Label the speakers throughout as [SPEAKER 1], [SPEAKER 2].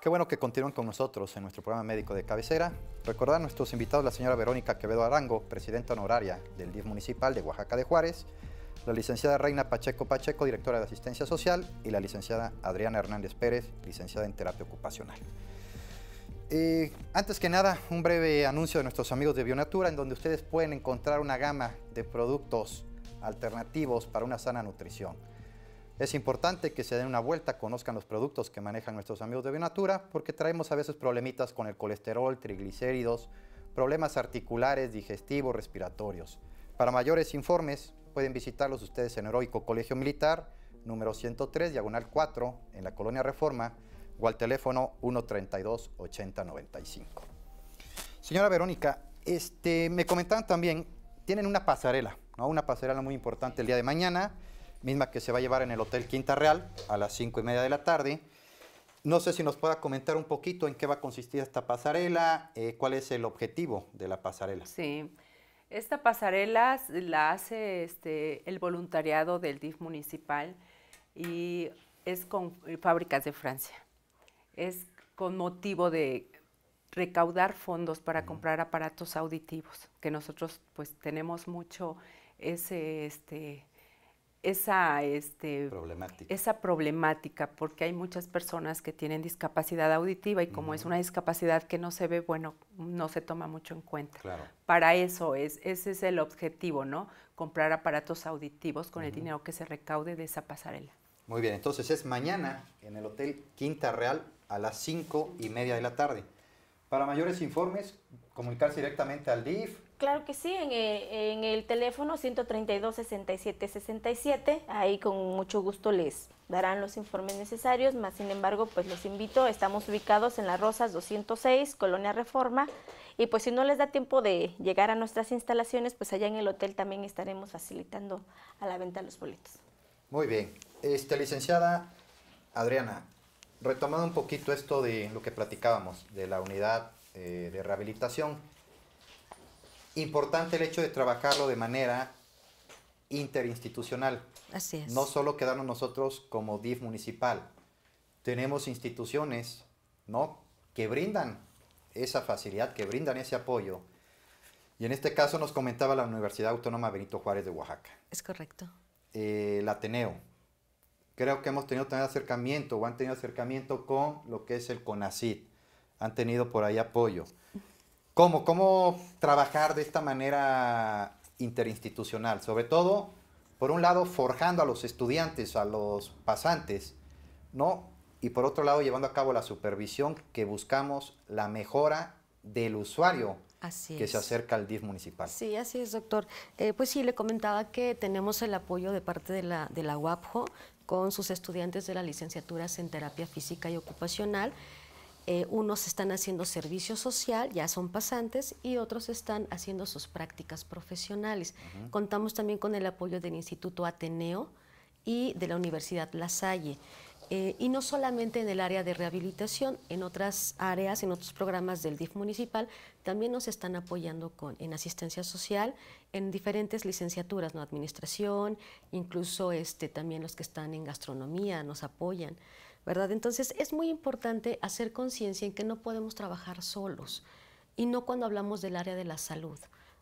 [SPEAKER 1] Qué bueno que continúen con nosotros en nuestro programa médico de cabecera. Recordar a nuestros invitados la señora Verónica Quevedo Arango, presidenta honoraria del DIF municipal de Oaxaca de Juárez, la licenciada Reina Pacheco Pacheco, directora de Asistencia Social, y la licenciada Adriana Hernández Pérez, licenciada en Terapia Ocupacional. Eh, antes que nada, un breve anuncio de nuestros amigos de Bionatura, en donde ustedes pueden encontrar una gama de productos alternativos para una sana nutrición. Es importante que se den una vuelta, conozcan los productos que manejan nuestros amigos de Bionatura, porque traemos a veces problemitas con el colesterol, triglicéridos, problemas articulares, digestivos, respiratorios. Para mayores informes, pueden visitarlos ustedes en Heroico Colegio Militar, número 103, diagonal 4, en la Colonia Reforma, o al teléfono 132-8095. Señora Verónica, este, me comentaban también, tienen una pasarela, una pasarela muy importante el día de mañana misma que se va a llevar en el Hotel Quinta Real a las cinco y media de la tarde. No sé si nos pueda comentar un poquito en qué va a consistir esta pasarela, eh, cuál es el objetivo de la pasarela.
[SPEAKER 2] Sí, esta pasarela la hace este, el voluntariado del DIF municipal y es con eh, fábricas de Francia. Es con motivo de recaudar fondos para comprar aparatos auditivos, que nosotros pues tenemos mucho ese... Este, esa, este, problemática. esa problemática, porque hay muchas personas que tienen discapacidad auditiva y como es una discapacidad que no se ve, bueno, no se toma mucho en cuenta. Para eso es, ese es el objetivo, ¿no? Comprar aparatos auditivos con el dinero que se recaude de esa pasarela.
[SPEAKER 1] Muy bien, entonces es mañana en el Hotel Quinta Real a las cinco y media de la tarde. Para mayores informes, comunicarse directamente al DIF,
[SPEAKER 3] Claro que sí, en, eh, el teléfono 132-6767, ahí con mucho gusto les darán los informes necesarios, más sin embargo, pues los invito, estamos ubicados en Las Rosas 206, Colonia Reforma, y pues si no les da tiempo de llegar a nuestras instalaciones, pues allá en el hotel también estaremos facilitando a la venta los boletos.
[SPEAKER 1] Muy bien, este, licenciada Adriana, retomando un poquito esto de lo que platicábamos, de la unidad eh, de rehabilitación, importante el hecho de trabajarlo de manera interinstitucional. Así es. No solo quedarnos nosotros como DIF municipal. Tenemos instituciones, ¿no? Que brindan esa facilidad, que brindan ese apoyo. Y en este caso nos comentaba la Universidad Autónoma Benito Juárez de Oaxaca. Es correcto. el eh, Ateneo. Creo que hemos tenido también acercamiento o han tenido acercamiento con lo que es el CONACID. Han tenido por ahí apoyo. ¿Cómo? ¿Cómo trabajar de esta manera interinstitucional? Sobre todo, por un lado, forjando a los estudiantes, a los pasantes, ¿no? Y por otro lado, llevando a cabo la supervisión que buscamos la mejora del usuario que se acerca al DIF municipal.
[SPEAKER 4] Sí, así es, doctor. Eh, pues sí, le comentaba que tenemos el apoyo de parte de la, de la UAPJO con sus estudiantes de las licenciaturas en terapia física y ocupacional eh, unos están haciendo servicio social, ya son pasantes, y otros están haciendo sus prácticas profesionales. Contamos también con el apoyo del Instituto Ateneo y de la Universidad La Salle. Eh, y no solamente en el área de rehabilitación, en otras áreas, en otros programas del DIF municipal, también nos están apoyando con, en asistencia social, en diferentes licenciaturas, ¿no? administración, incluso este, también los que están en gastronomía nos apoyan. ¿verdad? Entonces es muy importante hacer conciencia en que no podemos trabajar solos y no cuando hablamos del área de la salud,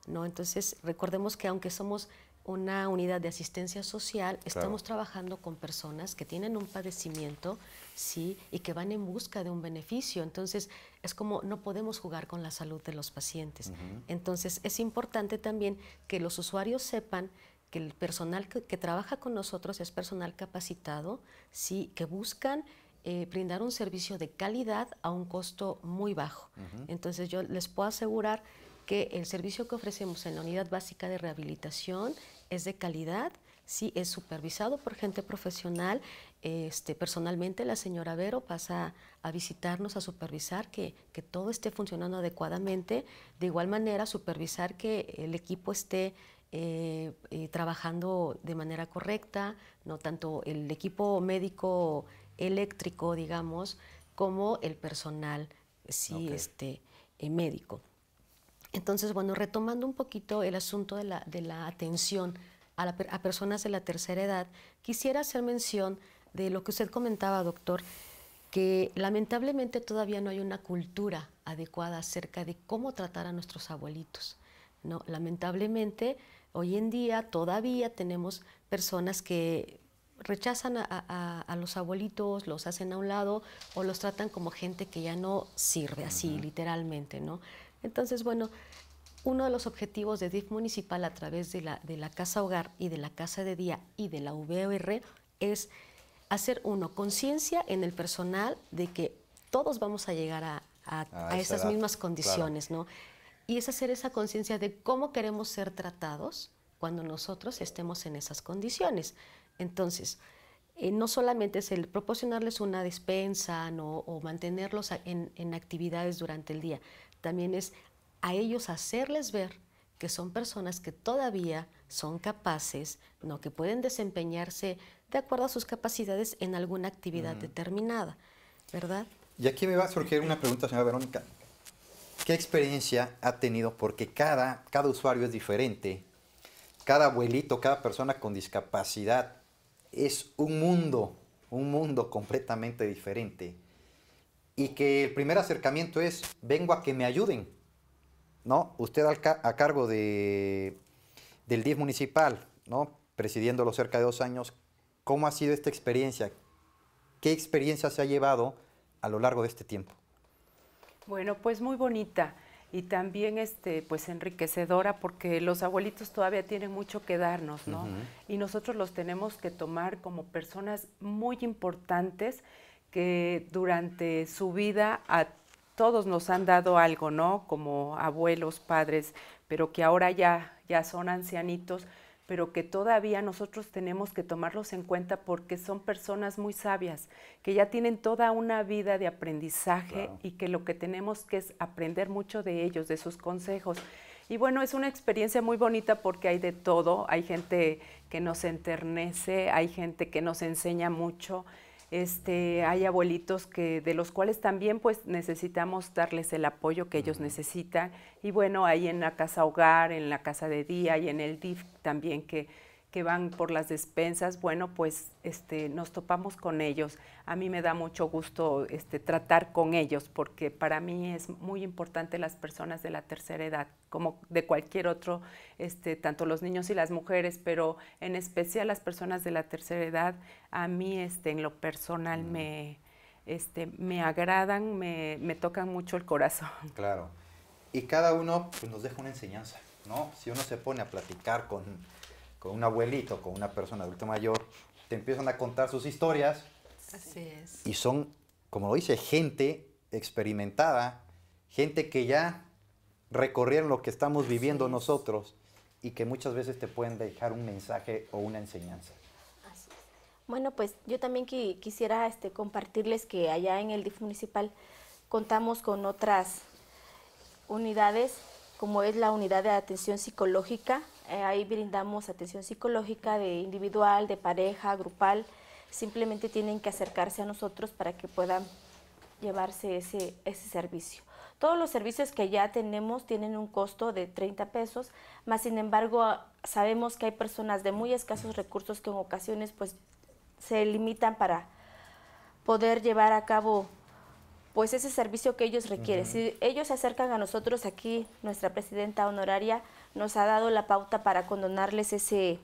[SPEAKER 4] ¿no? Entonces recordemos que aunque somos una unidad de asistencia social, estamos trabajando con personas que tienen un padecimiento, sí, y que van en busca de un beneficio. Entonces, es como no podemos jugar con la salud de los pacientes. Entonces, es importante también que los usuarios sepan que el personal que, trabaja con nosotros es personal capacitado, sí, que buscan eh, brindar un servicio de calidad a un costo muy bajo. Entonces yo les puedo asegurar que el servicio que ofrecemos en la unidad básica de rehabilitación es de calidad, sí es supervisado por gente profesional. Este, personalmente la señora Vero pasa a visitarnos, a supervisar que, que, todo esté funcionando adecuadamente. De igual manera, supervisar que el equipo esté eh, eh, trabajando de manera correcta, no tanto el equipo médico eléctrico, digamos, como el personal sí, este, eh, médico. Entonces, bueno, retomando un poquito el asunto de la, atención a, a personas de la tercera edad, quisiera hacer mención de lo que usted comentaba, doctor, que lamentablemente todavía no hay una cultura adecuada acerca de cómo tratar a nuestros abuelitos. Lamentablemente, Hoy en día todavía tenemos personas que rechazan a, los abuelitos, los hacen a un lado o los tratan como gente que ya no sirve así, literalmente, ¿no? Entonces, bueno, uno de los objetivos de DIF municipal a través de la, de la Casa Hogar y de la Casa de Día y de la VOR es hacer, uno, conciencia en el personal de que todos vamos a llegar a, esas mismas condiciones, ¿no? Y es hacer esa conciencia de cómo queremos ser tratados cuando nosotros estemos en esas condiciones. Entonces, eh, no solamente es el proporcionarles una despensa o mantenerlos en, actividades durante el día, también es a ellos hacerles ver que son personas que todavía son capaces, no que pueden desempeñarse de acuerdo a sus capacidades en alguna actividad mm. determinada, ¿verdad?
[SPEAKER 1] Y aquí me va a surgir una pregunta, señora Verónica qué experiencia ha tenido, porque cada, cada usuario es diferente, cada abuelito, cada persona con discapacidad es un mundo, un mundo completamente diferente. Y que el primer acercamiento es, vengo a que me ayuden. ¿No? Usted a cargo de, del 10 municipal, ¿no? presidiéndolo cerca de dos años, ¿cómo ha sido esta experiencia? ¿Qué experiencia se ha llevado a lo largo de este tiempo?
[SPEAKER 2] Bueno, pues muy bonita y también este pues enriquecedora porque los abuelitos todavía tienen mucho que darnos, ¿no? Y nosotros los tenemos que tomar como personas muy importantes que durante su vida a todos nos han dado algo, ¿no? Como abuelos, padres, pero que ahora ya ya son ancianitos pero que todavía nosotros tenemos que tomarlos en cuenta porque son personas muy sabias, que ya tienen toda una vida de aprendizaje y que lo que tenemos que es aprender mucho de ellos, de sus consejos. Y bueno, es una experiencia muy bonita porque hay de todo, hay gente que nos enternece, hay gente que nos enseña mucho. Este, hay abuelitos que, de los cuales también pues, necesitamos darles el apoyo que ellos necesitan. Y bueno, hay en la casa hogar, en la casa de día y en el DIF también que que van por las despensas, bueno, pues este, nos topamos con ellos. A mí me da mucho gusto este, tratar con ellos porque para mí es muy importante las personas de la tercera edad, como de cualquier otro, este, tanto los niños y las mujeres, pero en especial las personas de la tercera edad, a mí este, en lo personal mm. me, este, me agradan, me, tocan mucho el corazón.
[SPEAKER 1] Claro. Y cada uno pues, nos deja una enseñanza, ¿no? Si uno se pone a platicar con con un abuelito, con una persona adulta mayor, te empiezan a contar sus historias.
[SPEAKER 2] Así es.
[SPEAKER 1] Y son, como lo dice, gente experimentada, gente que ya recorrieron lo que estamos viviendo nosotros y que muchas veces te pueden dejar un mensaje o una enseñanza.
[SPEAKER 3] Bueno, pues yo también quisiera este, compartirles que allá en el DIF municipal contamos con otras unidades, como es la unidad de atención psicológica, eh, ahí brindamos atención psicológica de individual, de pareja, grupal. Simplemente tienen que acercarse a nosotros para que puedan llevarse ese, ese servicio. Todos los servicios que ya tenemos tienen un costo de 30 pesos, más sin embargo sabemos que hay personas de muy escasos recursos que en ocasiones pues se limitan para poder llevar a cabo pues ese servicio que ellos requieren. Si ellos se acercan a nosotros aquí, nuestra presidenta honoraria nos ha dado la pauta para condonarles ese,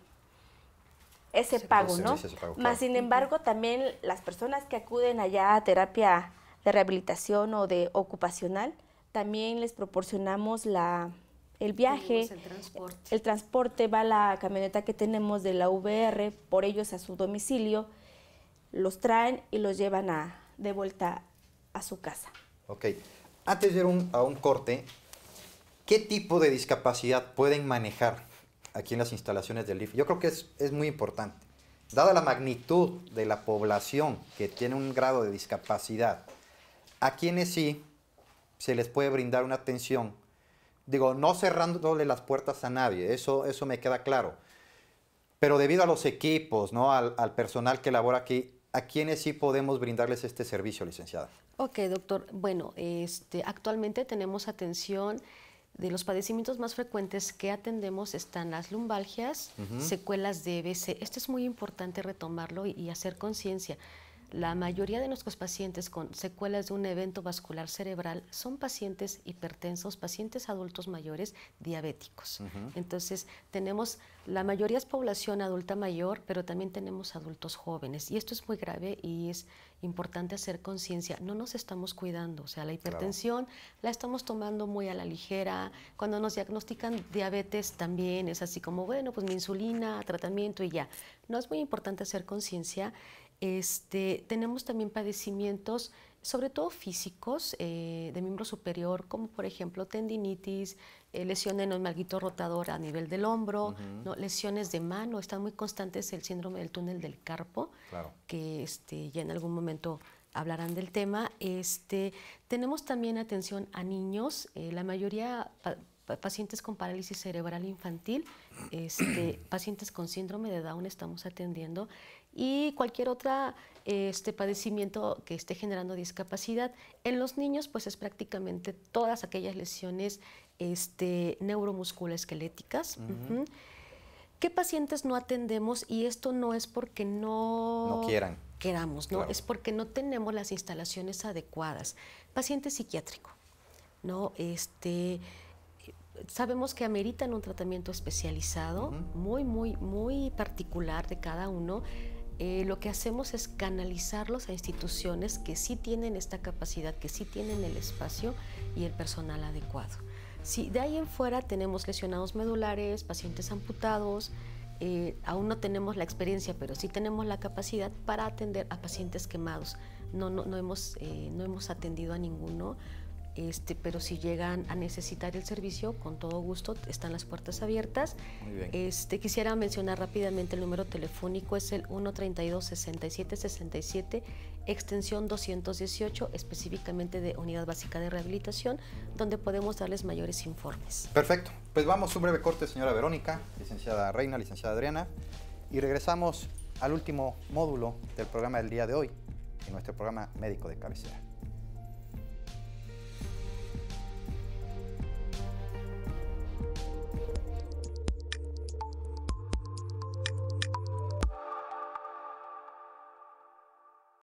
[SPEAKER 3] ese pago, ¿no? Ese sin embargo, también las personas que acuden allá a terapia de rehabilitación o de ocupacional, también les proporcionamos la el viaje, el
[SPEAKER 4] transporte.
[SPEAKER 3] el transporte, va la camioneta que tenemos de la VR por ellos a su domicilio, los traen y los llevan de vuelta a su casa.
[SPEAKER 1] Ok, antes de ir a un corte, ¿Qué tipo de discapacidad pueden manejar aquí en las instalaciones del DIF? Yo creo que es, es muy importante. Dada la magnitud de la población que tiene un grado de discapacidad, a quienes sí se les puede brindar una atención, digo, no cerrándole las puertas a nadie, eso, eso me queda claro, pero debido a los equipos, ¿no? al, personal que labora aquí, ¿a quienes sí podemos brindarles este servicio, licenciada?
[SPEAKER 4] Ok, doctor. Bueno, este, actualmente tenemos atención de los padecimientos más frecuentes que atendemos están las lumbalgias, secuelas de EBC. Esto es muy importante retomarlo y hacer conciencia. La mayoría de nuestros pacientes con secuelas de un evento vascular cerebral son pacientes hipertensos, pacientes adultos mayores diabéticos. Entonces, tenemos, la mayoría es población adulta mayor, pero también tenemos adultos jóvenes. Y esto es muy grave y es importante hacer conciencia. No nos estamos cuidando, o sea, la hipertensión la estamos tomando muy a la ligera. Cuando nos diagnostican diabetes también es así como, bueno, pues mi insulina, tratamiento y ya. No es muy importante hacer conciencia este, tenemos también padecimientos, sobre todo físicos, eh, de miembro superior, como por ejemplo tendinitis, eh, lesiones en el malguito rotador a nivel del hombro, lesiones de mano, están muy constantes el síndrome del túnel del carpo, que este, ya en algún momento hablarán del tema. Este, tenemos también atención a niños, eh, la mayoría pacientes con parálisis cerebral infantil, este, pacientes con síndrome de Down estamos atendiendo y cualquier otro este, padecimiento que esté generando discapacidad. En los niños, pues es prácticamente todas aquellas lesiones este, neuromusculoesqueléticas. ¿Qué pacientes no atendemos? Y esto no es porque no, no quieran. queramos, ¿no? Es porque no tenemos las instalaciones adecuadas. Paciente psiquiátrico, ¿no? Este, sabemos que ameritan un tratamiento especializado, muy, muy, muy particular de cada uno. Eh, lo que hacemos es canalizarlos a instituciones que sí tienen esta capacidad, que sí tienen el espacio y el personal adecuado. Si de ahí en fuera tenemos lesionados medulares, pacientes amputados, eh, aún no tenemos la experiencia, pero sí tenemos la capacidad para atender a pacientes quemados. No, no, hemos, eh, no hemos atendido a ninguno este, pero si llegan a necesitar el servicio, con todo gusto, están las puertas abiertas. Este, quisiera mencionar rápidamente el número telefónico, es el 132-6767, extensión 218, específicamente de Unidad Básica de Rehabilitación, donde podemos darles
[SPEAKER 1] mayores informes. Perfecto, pues vamos un breve corte, señora Verónica, licenciada Reina, licenciada Adriana, y regresamos al último módulo del programa del día de hoy, en nuestro programa médico de cabecera.